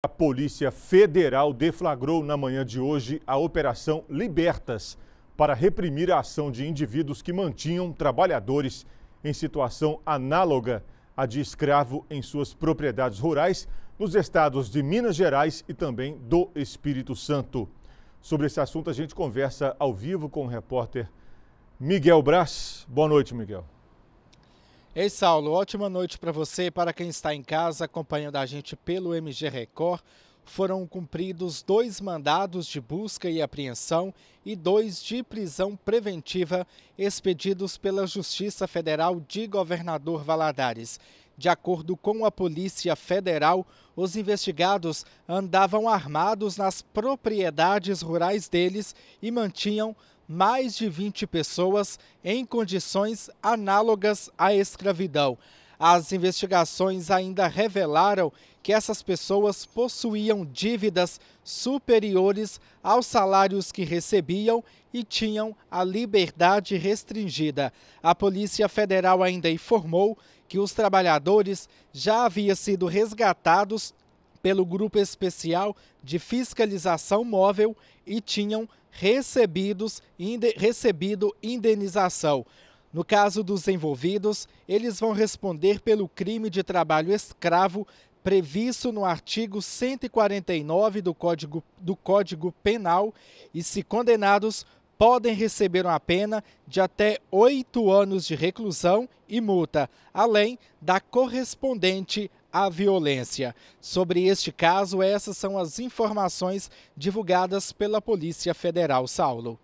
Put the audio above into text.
A Polícia Federal deflagrou na manhã de hoje a Operação Libertas para reprimir a ação de indivíduos que mantinham trabalhadores em situação análoga à de escravo em suas propriedades rurais nos estados de Minas Gerais e também do Espírito Santo. Sobre esse assunto, a gente conversa ao vivo com o repórter Miguel Braz. Boa noite, Miguel. Ei, Saulo, ótima noite para você e para quem está em casa acompanhando a gente pelo MG Record. Foram cumpridos dois mandados de busca e apreensão e dois de prisão preventiva expedidos pela Justiça Federal de Governador Valadares. De acordo com a Polícia Federal, os investigados andavam armados nas propriedades rurais deles e mantinham mais de 20 pessoas em condições análogas à escravidão. As investigações ainda revelaram que essas pessoas possuíam dívidas superiores aos salários que recebiam e tinham a liberdade restringida. A Polícia Federal ainda informou que os trabalhadores já haviam sido resgatados pelo Grupo Especial de Fiscalização Móvel e tinham recebidos, inde, recebido indenização. No caso dos envolvidos, eles vão responder pelo crime de trabalho escravo previsto no artigo 149 do Código, do Código Penal e, se condenados, podem receber uma pena de até oito anos de reclusão e multa, além da correspondente à violência. Sobre este caso, essas são as informações divulgadas pela Polícia Federal, Saulo.